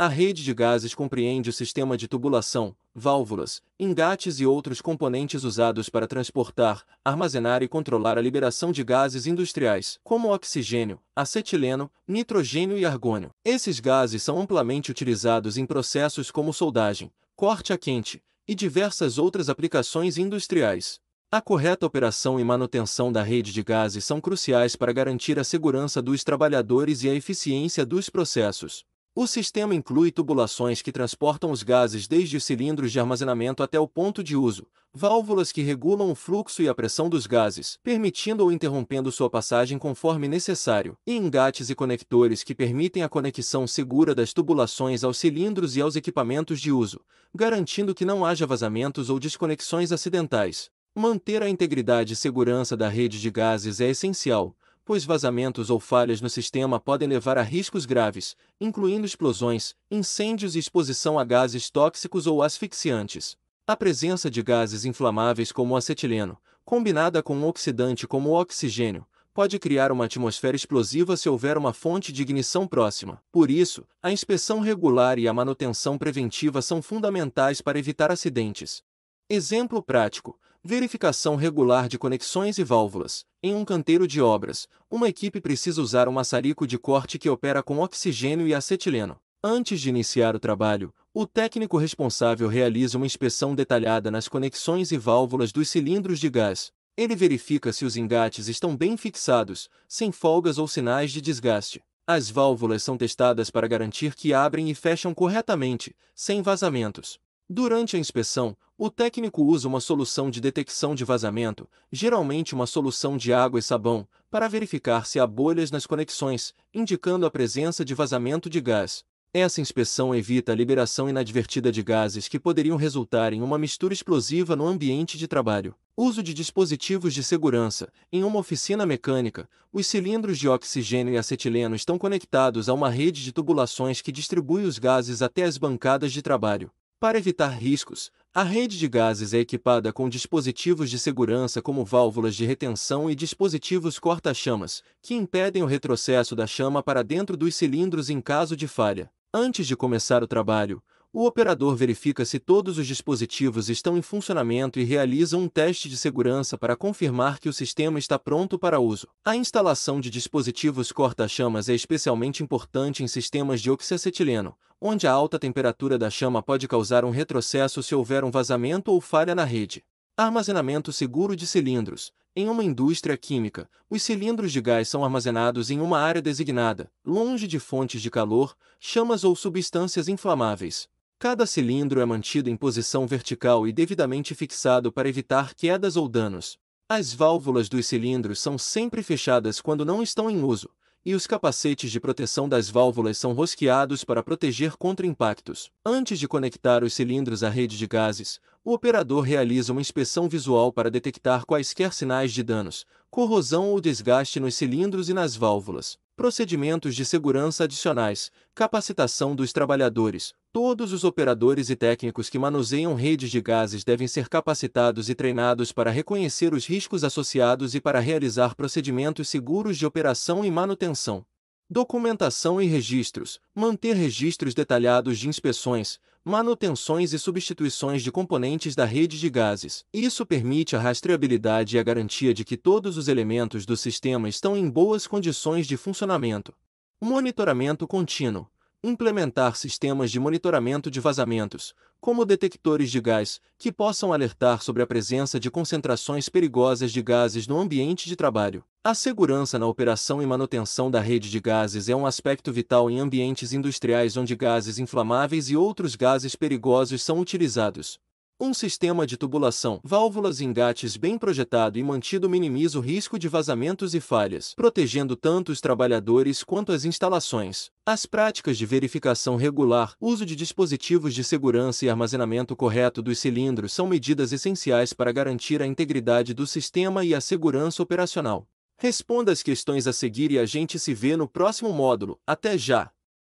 A rede de gases compreende o sistema de tubulação, válvulas, engates e outros componentes usados para transportar, armazenar e controlar a liberação de gases industriais, como oxigênio, acetileno, nitrogênio e argônio. Esses gases são amplamente utilizados em processos como soldagem, corte a quente e diversas outras aplicações industriais. A correta operação e manutenção da rede de gases são cruciais para garantir a segurança dos trabalhadores e a eficiência dos processos. O sistema inclui tubulações que transportam os gases desde os cilindros de armazenamento até o ponto de uso, válvulas que regulam o fluxo e a pressão dos gases, permitindo ou interrompendo sua passagem conforme necessário, e engates e conectores que permitem a conexão segura das tubulações aos cilindros e aos equipamentos de uso, garantindo que não haja vazamentos ou desconexões acidentais. Manter a integridade e segurança da rede de gases é essencial, pois vazamentos ou falhas no sistema podem levar a riscos graves, incluindo explosões, incêndios e exposição a gases tóxicos ou asfixiantes. A presença de gases inflamáveis como o acetileno, combinada com um oxidante como o oxigênio, pode criar uma atmosfera explosiva se houver uma fonte de ignição próxima. Por isso, a inspeção regular e a manutenção preventiva são fundamentais para evitar acidentes. Exemplo prático: verificação regular de conexões e válvulas. Em um canteiro de obras, uma equipe precisa usar um maçarico de corte que opera com oxigênio e acetileno. Antes de iniciar o trabalho, o técnico responsável realiza uma inspeção detalhada nas conexões e válvulas dos cilindros de gás. Ele verifica se os engates estão bem fixados, sem folgas ou sinais de desgaste. As válvulas são testadas para garantir que abrem e fecham corretamente, sem vazamentos. Durante a inspeção, o técnico usa uma solução de detecção de vazamento, geralmente uma solução de água e sabão, para verificar se há bolhas nas conexões, indicando a presença de vazamento de gás. Essa inspeção evita a liberação inadvertida de gases que poderiam resultar em uma mistura explosiva no ambiente de trabalho. Uso de dispositivos de segurança. Em uma oficina mecânica, os cilindros de oxigênio e acetileno estão conectados a uma rede de tubulações que distribui os gases até as bancadas de trabalho. Para evitar riscos, a rede de gases é equipada com dispositivos de segurança como válvulas de retenção e dispositivos corta-chamas, que impedem o retrocesso da chama para dentro dos cilindros em caso de falha. Antes de começar o trabalho, o operador verifica se todos os dispositivos estão em funcionamento e realiza um teste de segurança para confirmar que o sistema está pronto para uso. A instalação de dispositivos corta-chamas é especialmente importante em sistemas de oxiacetileno, onde a alta temperatura da chama pode causar um retrocesso se houver um vazamento ou falha na rede. Armazenamento seguro de cilindros. Em uma indústria química, os cilindros de gás são armazenados em uma área designada, longe de fontes de calor, chamas ou substâncias inflamáveis. Cada cilindro é mantido em posição vertical e devidamente fixado para evitar quedas ou danos. As válvulas dos cilindros são sempre fechadas quando não estão em uso, e os capacetes de proteção das válvulas são rosqueados para proteger contra impactos. Antes de conectar os cilindros à rede de gases, o operador realiza uma inspeção visual para detectar quaisquer sinais de danos, corrosão ou desgaste nos cilindros e nas válvulas procedimentos de segurança adicionais, capacitação dos trabalhadores. Todos os operadores e técnicos que manuseiam redes de gases devem ser capacitados e treinados para reconhecer os riscos associados e para realizar procedimentos seguros de operação e manutenção documentação e registros, manter registros detalhados de inspeções, manutenções e substituições de componentes da rede de gases. Isso permite a rastreabilidade e a garantia de que todos os elementos do sistema estão em boas condições de funcionamento. Monitoramento contínuo. Implementar sistemas de monitoramento de vazamentos, como detectores de gás, que possam alertar sobre a presença de concentrações perigosas de gases no ambiente de trabalho. A segurança na operação e manutenção da rede de gases é um aspecto vital em ambientes industriais onde gases inflamáveis e outros gases perigosos são utilizados. Um sistema de tubulação, válvulas e engates bem projetado e mantido minimiza o risco de vazamentos e falhas, protegendo tanto os trabalhadores quanto as instalações. As práticas de verificação regular, uso de dispositivos de segurança e armazenamento correto dos cilindros são medidas essenciais para garantir a integridade do sistema e a segurança operacional. Responda as questões a seguir e a gente se vê no próximo módulo. Até já!